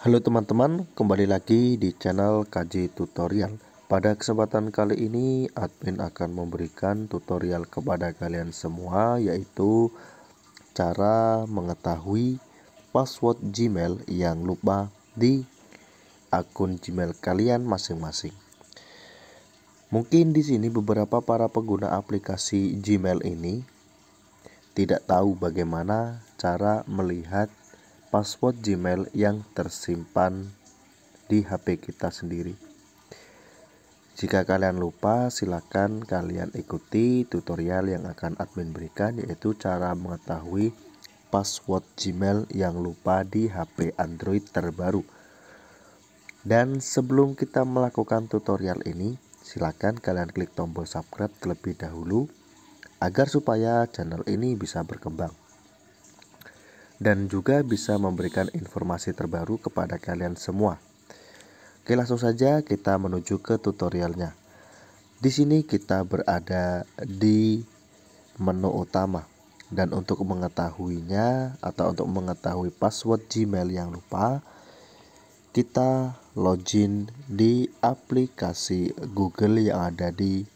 Halo teman-teman, kembali lagi di channel KJ Tutorial. Pada kesempatan kali ini, admin akan memberikan tutorial kepada kalian semua, yaitu cara mengetahui password Gmail yang lupa di akun Gmail kalian masing-masing. Mungkin di sini beberapa para pengguna aplikasi Gmail ini tidak tahu bagaimana cara melihat password Gmail yang tersimpan di HP kita sendiri. Jika kalian lupa, silakan kalian ikuti tutorial yang akan admin berikan yaitu cara mengetahui password Gmail yang lupa di HP Android terbaru. Dan sebelum kita melakukan tutorial ini, silakan kalian klik tombol subscribe terlebih dahulu agar supaya channel ini bisa berkembang dan juga bisa memberikan informasi terbaru kepada kalian semua. Oke, langsung saja kita menuju ke tutorialnya. Di sini kita berada di menu utama dan untuk mengetahuinya atau untuk mengetahui password Gmail yang lupa kita login di aplikasi Google yang ada di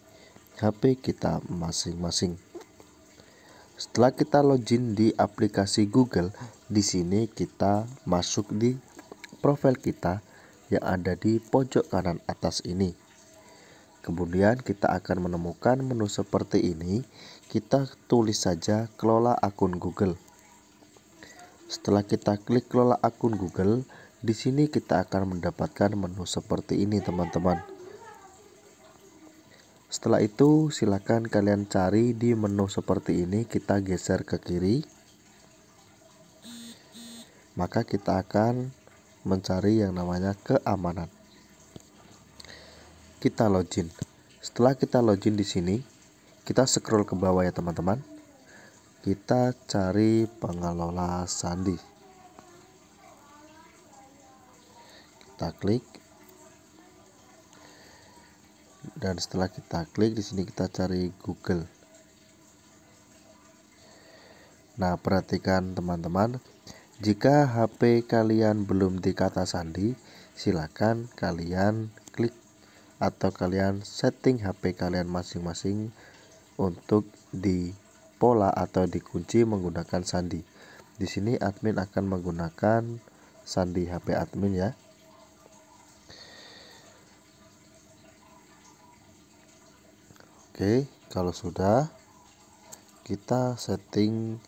HP kita masing-masing. Setelah kita login di aplikasi Google, di sini kita masuk di profil kita yang ada di pojok kanan atas ini. Kemudian kita akan menemukan menu seperti ini. Kita tulis saja kelola akun Google. Setelah kita klik kelola akun Google, di sini kita akan mendapatkan menu seperti ini, teman-teman. Setelah itu silakan kalian cari di menu seperti ini kita geser ke kiri. Maka kita akan mencari yang namanya keamanan. Kita login. Setelah kita login di sini, kita scroll ke bawah ya teman-teman. Kita cari pengelola sandi. Kita klik dan setelah kita klik di sini kita cari Google nah perhatikan teman-teman jika HP kalian belum di kata sandi silakan kalian klik atau kalian setting HP kalian masing-masing untuk di pola atau dikunci menggunakan sandi di sini admin akan menggunakan sandi HP admin ya Oke, kalau sudah kita setting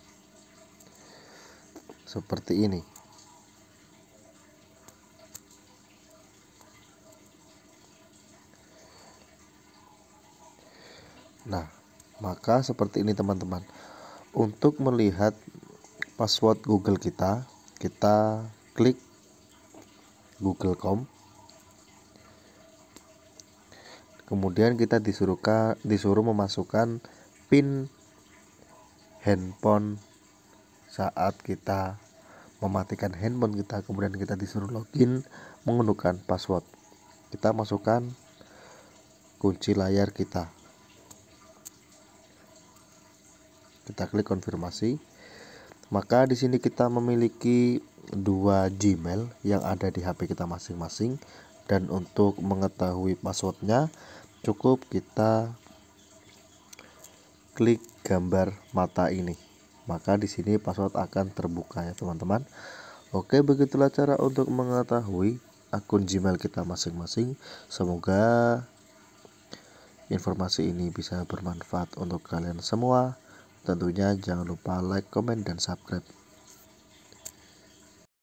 seperti ini. Nah, maka seperti ini teman-teman. Untuk melihat password Google kita, kita klik Google.com kemudian kita disuruh disuruh memasukkan pin handphone saat kita mematikan handphone kita kemudian kita disuruh login menggunakan password kita masukkan kunci layar kita kita klik konfirmasi maka di sini kita memiliki dua Gmail yang ada di HP kita masing-masing dan untuk mengetahui passwordnya cukup kita klik gambar mata ini maka di sini password akan terbuka ya teman-teman Oke begitulah cara untuk mengetahui akun Gmail kita masing-masing semoga informasi ini bisa bermanfaat untuk kalian semua tentunya jangan lupa like, komen, dan subscribe